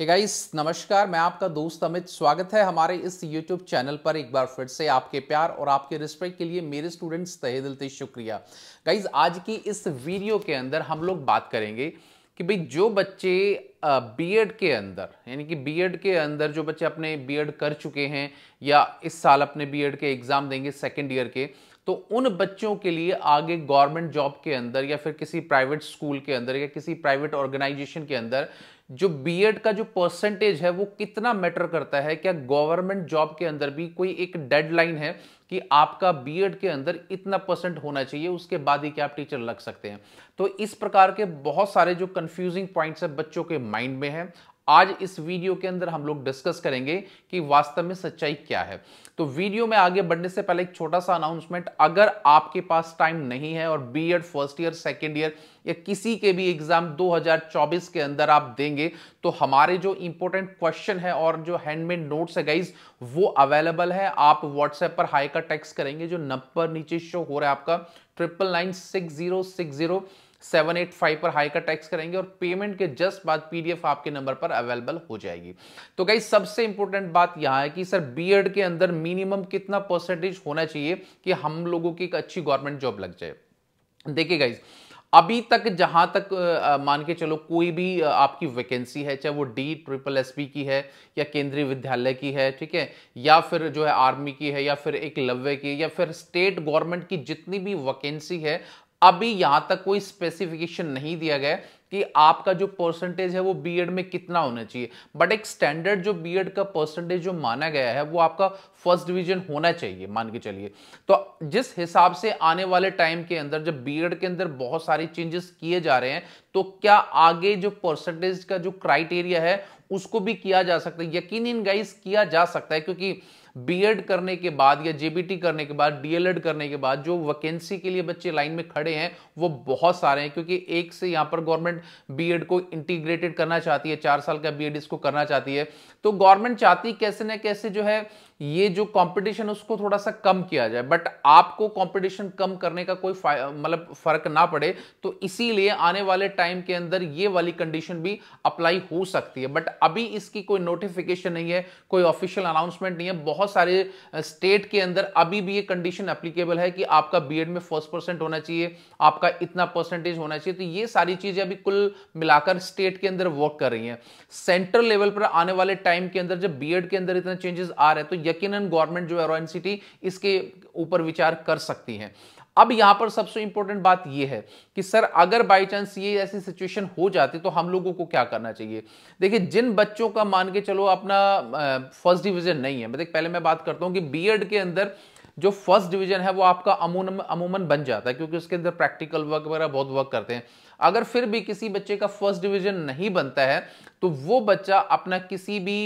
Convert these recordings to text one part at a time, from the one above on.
हे hey guys नमस्कार मैं आपका दोस्त अमित स्वागत है हमारे इस यूट्यूब चैनल पर एक बार फिर से आपके प्यार और आपके रिस्पेक्ट के लिए मेरे स्टूडेंट्स तहे दिल से शुक्रिया गाइस आज की इस वीडियो के अंदर हम लोग बात करेंगे कि भाई जो बच्चे बीएड के अंदर यानी कि बीएड के अंदर जो बच्चे अपने बी कर चुके हैं या इस साल अपने बी के एग्ज़ाम देंगे सेकेंड ईयर के तो उन बच्चों के लिए आगे गवर्नमेंट जॉब के अंदर या फिर किसी प्राइवेट स्कूल के अंदर या किसी प्राइवेट ऑर्गेनाइजेशन के अंदर जो बीएड का जो परसेंटेज है वो कितना मैटर करता है क्या गवर्नमेंट जॉब के अंदर भी कोई एक डेडलाइन है कि आपका बीएड के अंदर इतना परसेंट होना चाहिए उसके बाद ही क्या आप टीचर लग सकते हैं तो इस प्रकार के बहुत सारे जो कंफ्यूजिंग पॉइंट्स है बच्चों के माइंड में है आज इस वीडियो के अंदर हम लोग डिस्कस करेंगे कि वास्तव में सच्चाई क्या है तो वीडियो में आगे बढ़ने से पहले एक छोटा सा अनाउंसमेंट अगर आपके पास टाइम नहीं है और B Ed first year second year या किसी के भी एग्जाम 2024 के अंदर आप देंगे तो हमारे जो इंपॉर्टेंट क्वेश्चन है और जो हैंडमेड नोट्स है गाइज वो अवेलेबल है आप व्हाट्सएप पर हाई का टेक्स करेंगे जो नंबर नीचे शो हो रहा है आपका triple nine six zero six zero seven eight five पर हाई का टैक्स करेंगे और पेमेंट के जस्ट बाद पीडीएफ आपके नंबर पर अवेलेबल हो जाएगी तो गाइज सबसे इंपॉर्टेंट बात यहां है कि सर बीएड के अंदर मिनिमम कितना परसेंटेज होना चाहिए कि हम लोगों की एक अच्छी गवर्नमेंट जॉब लग जाए देखिए गाइज अभी तक जहां तक मान के चलो कोई भी आपकी वैकेंसी है चाहे वो डी ट्रिपल एस की है या केंद्रीय विद्यालय की है ठीक है या फिर जो है आर्मी की है या फिर एक लव्य की या फिर स्टेट गवर्नमेंट की जितनी भी वैकेंसी है अभी यहां तक कोई स्पेसिफिकेशन नहीं दिया गया कि आपका जो परसेंटेज है वो बीएड में कितना होना चाहिए बट एक स्टैंडर्ड जो बीएड का परसेंटेज जो माना गया है वो आपका फर्स्ट डिवीजन होना चाहिए मान के चलिए तो जिस हिसाब से आने वाले टाइम के अंदर जब बीएड के अंदर बहुत सारे चेंजेस किए जा रहे हैं तो क्या आगे जो परसेंटेज का जो क्राइटेरिया है उसको भी किया जा सकता है यकीन इन गाइस किया जा सकता है क्योंकि बीएड करने के बाद या जेबीटी करने के बाद डीएलएड करने के बाद जो वैकेंसी के लिए बच्चे लाइन में खड़े हैं वो बहुत सारे हैं क्योंकि एक से यहाँ पर गवर्नमेंट बीएड को इंटीग्रेटेड करना चाहती है चार साल का बीएड इसको करना चाहती है तो गवर्नमेंट चाहती कैसे ना कैसे जो है ये जो कंपटीशन उसको थोड़ा सा कम किया जाए बट आपको कंपटीशन कम करने का कोई मतलब फर्क ना पड़े तो इसीलिए आने वाले टाइम के अंदर ये वाली कंडीशन भी अप्लाई हो सकती है बट अभी इसकी कोई नोटिफिकेशन नहीं है कोई ऑफिशियल अनाउंसमेंट नहीं है बहुत सारे स्टेट के अंदर अभी भी ये कंडीशन अप्लीकेबल है कि आपका बी में फर्स्ट परसेंट होना चाहिए आपका इतना परसेंटेज होना चाहिए तो ये सारी चीजें अभी कुल मिलाकर स्टेट के अंदर वर्क कर रही है सेंट्रल लेवल पर आने वाले टाइम के अंदर जब बी के अंदर इतना चेंजेस आ रहे हैं तो यकीनन गवर्नमेंट जो है रॉयल सिटी इसके ऊपर विचार कर सकती है अब यहां पर सबसे इंपॉर्टेंट बात यह है कि सर अगर बाय चांस ये ऐसी सिचुएशन हो जाती तो हम लोगों को क्या करना चाहिए देखिए जिन बच्चों का मान के चलो अपना फर्स्ट डिवीजन नहीं है मतलब पहले मैं बात करता हूं कि बीएड के अंदर जो फर्स्ट डिवीजन है वो आपका अमूमन अमूमन बन जाता है क्योंकि उसके अंदर प्रैक्टिकल वर्क वगैरह बहुत वर्क करते हैं अगर फिर भी किसी बच्चे का फर्स्ट डिवीजन नहीं बनता है तो वो बच्चा अपना किसी भी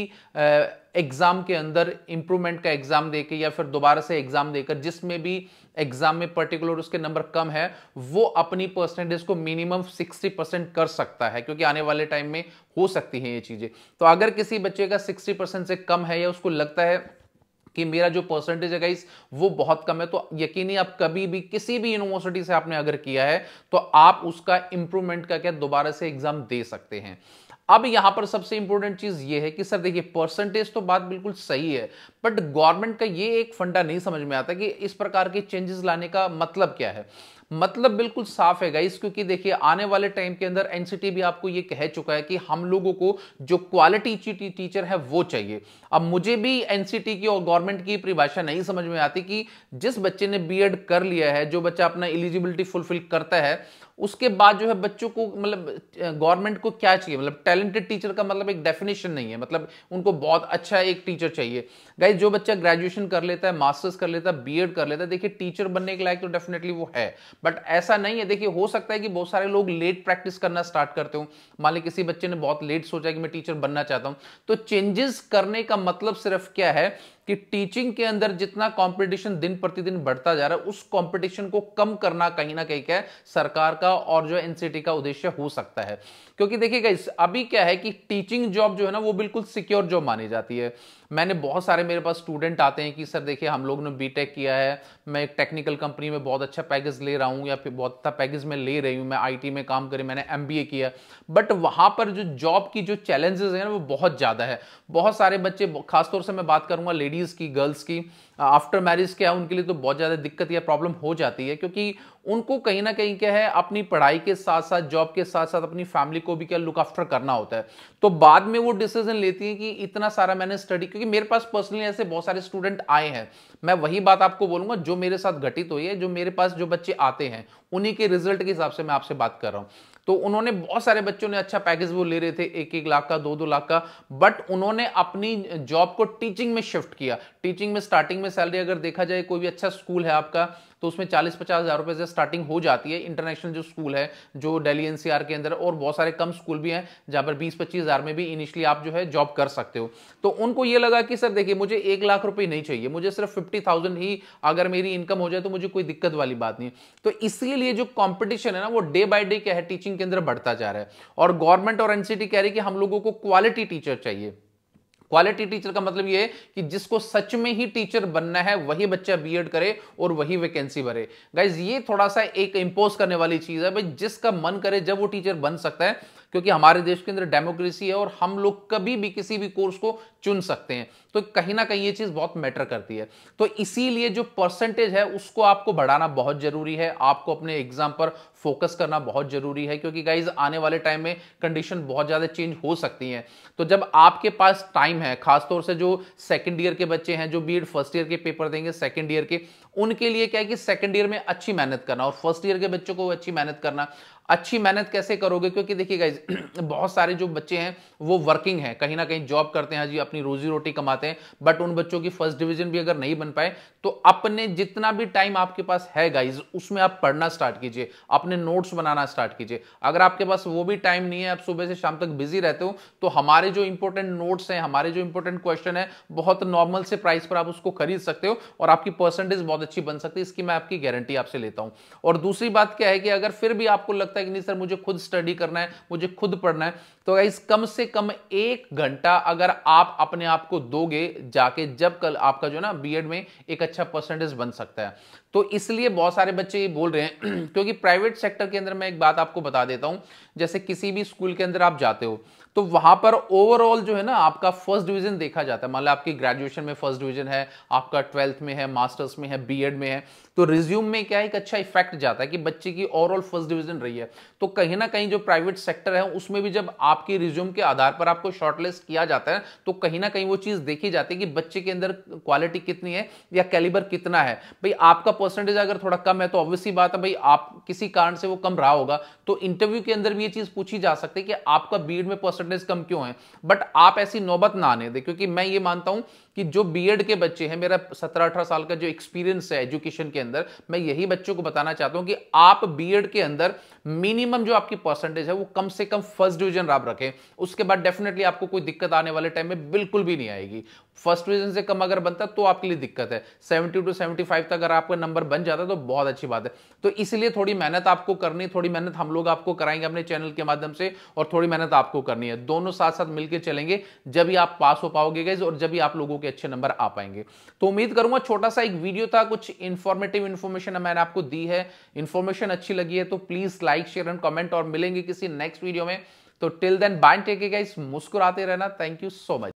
एग्ज़ाम के अंदर इंप्रूवमेंट का एग्ज़ाम देके या फिर दोबारा से एग्ज़ाम देकर जिसमें भी एग्ज़ाम में पर्टिकुलर उसके नंबर कम है वो अपनी परसेंटेज को मिनिमम 60 परसेंट कर सकता है क्योंकि आने वाले टाइम में हो सकती हैं ये चीज़ें तो अगर किसी बच्चे का 60 परसेंट से कम है या उसको लगता है कि मेरा जो परसेंटेज है गाइस वो बहुत कम है तो यकीन आप कभी भी किसी भी यूनिवर्सिटी से आपने अगर किया है तो आप उसका इंप्रूवमेंट का क्या दोबारा से एग्जाम दे सकते हैं अब यहां पर सबसे इंपॉर्टेंट चीज ये है कि सर देखिए परसेंटेज तो बात बिल्कुल सही है बट गवर्नमेंट का ये एक फंडा नहीं समझ में आता कि इस प्रकार के चेंजेस लाने का मतलब क्या है मतलब बिल्कुल साफ है गाइस क्योंकि देखिए आने वाले टाइम के अंदर एनसीटी भी आपको ये कह चुका है कि हम लोगों को जो क्वालिटी टीचर है वो चाहिए अब मुझे भी एनसीटी की और गवर्नमेंट की परिभाषा नहीं समझ में आती कि जिस बच्चे ने बीएड कर लिया है जो बच्चा अपना एलिजिबिलिटी फुलफिल करता है उसके बाद जो है बच्चों को मतलब गवर्नमेंट को क्या चाहिए मतलब टैलेंटेड टीचर का मतलब एक डेफिनेशन नहीं है मतलब उनको बहुत अच्छा एक टीचर चाहिए गाइज जो बच्चा ग्रेजुएशन कर लेता है मास्टर्स कर लेता है बीएड कर लेता है देखिए टीचर बनने के लायक तो डेफिनेटली वो है बट ऐसा नहीं है देखिए हो सकता है कि बहुत सारे लोग लेट प्रैक्टिस करना स्टार्ट करते हो मान ली किसी बच्चे ने बहुत लेट सोचा कि मैं टीचर बनना चाहता हूं तो चेंजेस करने का मतलब सिर्फ क्या है कि टीचिंग के अंदर जितना कंपटीशन दिन प्रतिदिन बढ़ता जा रहा है उस कंपटीशन को कम करना कहीं ना कहीं क्या है सरकार का और जो एनसीटी का उद्देश्य हो सकता है क्योंकि देखिएगा अभी क्या है कि टीचिंग जॉब जो है ना वो बिल्कुल सिक्योर जॉब मानी जाती है मैंने बहुत सारे मेरे पास स्टूडेंट आते हैं कि सर देखिए हम लोग ने बीटेक किया है मैं एक टेक्निकल कंपनी में बहुत अच्छा पैकेज ले रहा हूँ या फिर बहुत अच्छा पैकेज में ले रही हूँ मैं आई में काम करी मैंने एम किया बट वहाँ पर जो जॉब की जो चैलेंजेस हैं ना वो बहुत ज़्यादा है बहुत सारे बच्चे खासतौर से मैं बात करूँगा लेडीज़ की गर्ल्स की आफ्टर मैरिज क्या है उनके लिए तो बहुत ज़्यादा दिक्कत या प्रॉब्लम हो जाती है क्योंकि उनको कहीं ना कहीं क्या है अपनी पढ़ाई के साथ साथ जॉब के साथ साथ अपनी फैमिली को भी क्या लुक आफ्टर करना होता है तो बाद में वो डिसीजन लेती है कि इतना सारा मैंने स्टडी क्योंकि मेरे पास पर्सनली ऐसे बहुत सारे स्टूडेंट आए हैं मैं वही बात आपको बोलूंगा जो मेरे साथ घटित हुई है जो मेरे पास जो बच्चे आते हैं उन्हीं के रिजल्ट के हिसाब से मैं आपसे बात कर रहा हूँ तो उन्होंने बहुत सारे बच्चों ने अच्छा पैकेज वो ले रहे थे एक एक लाख का दो दो लाख का बट उन्होंने अपनी जॉब को टीचिंग में शिफ्ट किया टीचिंग में स्टार्टिंग में सैलरी अगर देखा जाए कोई भी अच्छा स्कूल है आपका तो उसमें चालीस पचास हज़ार रुपये से स्टार्टिंग हो जाती है इंटरनेशनल जो स्कूल है जो डेली एनसीआर के अंदर और बहुत सारे कम स्कूल भी हैं जहां पर बीस पच्चीस हज़ार में भी इनिशियली आप जो है जॉब कर सकते हो तो उनको ये लगा कि सर देखिए मुझे एक लाख रुपये नहीं चाहिए मुझे सिर्फ फिफ्टी थाउजेंड ही अगर मेरी इनकम हो जाए तो मुझे कोई दिक्कत वाली बात नहीं तो इसीलिए जो कॉम्पिटिशन है ना वो डे बाई डे क्या है टीचिंग के अंदर बढ़ता जा रहा है और गवर्नमेंट और एनसीटी कह रही है कि हम लोगों को क्वालिटी टीचर चाहिए क्वालिटी टीचर का मतलब ये है कि जिसको सच में ही टीचर बनना है वही बच्चा बी करे और वही वैकेंसी भरे गाइज ये थोड़ा सा एक इम्पोज करने वाली चीज है भाई जिसका मन करे जब वो टीचर बन सकता है क्योंकि हमारे देश के अंदर डेमोक्रेसी है और हम लोग कभी भी किसी भी कोर्स को चुन सकते हैं तो कहीं ना कहीं ये चीज़ बहुत मैटर करती है तो इसीलिए जो परसेंटेज है उसको आपको बढ़ाना बहुत ज़रूरी है आपको अपने एग्जाम पर फोकस करना बहुत ज़रूरी है क्योंकि गाइज आने वाले टाइम में कंडीशन बहुत ज़्यादा चेंज हो सकती है तो जब आपके पास टाइम है खासतौर से जो सेकेंड ईयर के बच्चे हैं जो बी फर्स्ट ईयर के पेपर देंगे सेकेंड ईयर के उनके लिए क्या है कि सेकेंड ईयर में अच्छी मेहनत करना और फर्स्ट ईयर के बच्चों को अच्छी मेहनत करना अच्छी मेहनत कैसे करोगे क्योंकि देखिए गाइज बहुत सारे जो बच्चे हैं वो वर्किंग हैं कहीं ना कहीं जॉब करते हैं हाँ जी अपनी रोजी रोटी कमाते हैं बट उन बच्चों की फर्स्ट डिवीजन भी अगर नहीं बन पाए तो अपने जितना भी टाइम आपके पास है गाइज उसमें आप पढ़ना स्टार्ट कीजिए अपने नोट्स बनाना स्टार्ट कीजिए अगर आपके पास वो भी टाइम नहीं है आप सुबह से शाम तक बिजी रहते हो तो हमारे जो इंपॉर्टेंट नोट्स हैं हमारे जो इंपॉर्टेंट क्वेश्चन है बहुत नॉर्मल से प्राइस पर आप उसको खरीद सकते हो और आपकी परसेंटेज बहुत अच्छी बन सकती है इसकी मैं आपकी गारंटी आपसे लेता हूं और दूसरी बात क्या है कि अगर फिर भी आपको लगता है है कि नहीं सर मुझे खुद स्टडी करना है मुझे खुद पढ़ना है तो गाइज कम से कम एक घंटा अगर आप अपने आप को दोगे जाके जब कल आपका जो ना बीएड में एक अच्छा परसेंटेज बन सकता है तो इसलिए बहुत सारे बच्चे ये बोल रहे हैं क्योंकि प्राइवेट सेक्टर के अंदर मैं एक बात आपको बता देता हूं जैसे किसी भी स्कूल के अंदर आप जाते हो तो वहां पर ओवरऑल जो है ना आपका फर्स्ट डिवीजन देखा जाता है मान लो आपकी ग्रेजुएशन में फर्स्ट डिवीजन है आपका ट्वेल्थ में है मास्टर्स में है बी में है तो रिज्यूम में क्या एक अच्छा इफेक्ट जाता है कि बच्चे की ओवरऑल फर्स्ट डिविजन रही है तो कहीं ना कहीं जो प्राइवेट सेक्टर है उसमें भी जब आप आपके रिज्यूम के आधार पर आपको शॉर्टलिस्ट किया जाता है तो कहीं ना कहीं वो चीज देखी जाती है कि बच्चे के अंदर क्वालिटी कितनी है या कैलिबर कितना है भाई आपका परसेंटेज अगर थोड़ा कम है तो ऑब्वियसली बात है भाई आप किसी कारण से वो कम रहा होगा तो इंटरव्यू के अंदर भी ये चीज पूछी जा सकती है कि आपका बीएड में परसेंटेज कम क्यों है बट आप ऐसी नौबत ना आने दे क्योंकि मैं ये मानता हूं कि जो बीएड के बच्चे हैं मेरा सत्रह अठारह साल का जो एक्सपीरियंस है एजुकेशन के अंदर मैं यही बच्चों को बताना चाहता हूं कि आप बीएड के अंदर मिनिमम जो आपकी परसेंटेज है वो कम से कम फर्स्ट डिविजन आप रखें उसके बाद डेफिनेटली आपको कोई दिक्कत आने वाले टाइम में बिल्कुल भी नहीं आएगी फर्स्ट डिविजन से कम अगर बनता तो आपके लिए दिक्कत है सेवेंटी टू सेवेंटी फाइव तक अगर आपका नंबर बन जाता तो बहुत अच्छी बात है तो इसलिए थोड़ी मेहनत आपको करनी थोड़ी मेहनत हम लोग आपको कराएंगे अपने चैनल के माध्यम से और थोड़ी मेहनत आपको करनी है दोनों साथ साथ मिलकर चलेंगे जब भी आप पास हो पाओगे गैस और जब भी आप लोगों के अच्छे नंबर आ पाएंगे तो उम्मीद करूंगा छोटा सा एक वीडियो था कुछ इन्फॉर्मेटिव इन्फॉर्मेशन मैंने आपको दी है इन्फॉर्मेशन अच्छी लगी है तो please like share and comment और मिलेंगे किसी नेक्स्ट वीडियो में तो till then bye and take guys मुस्कुराते रहना थैंक यू सो मच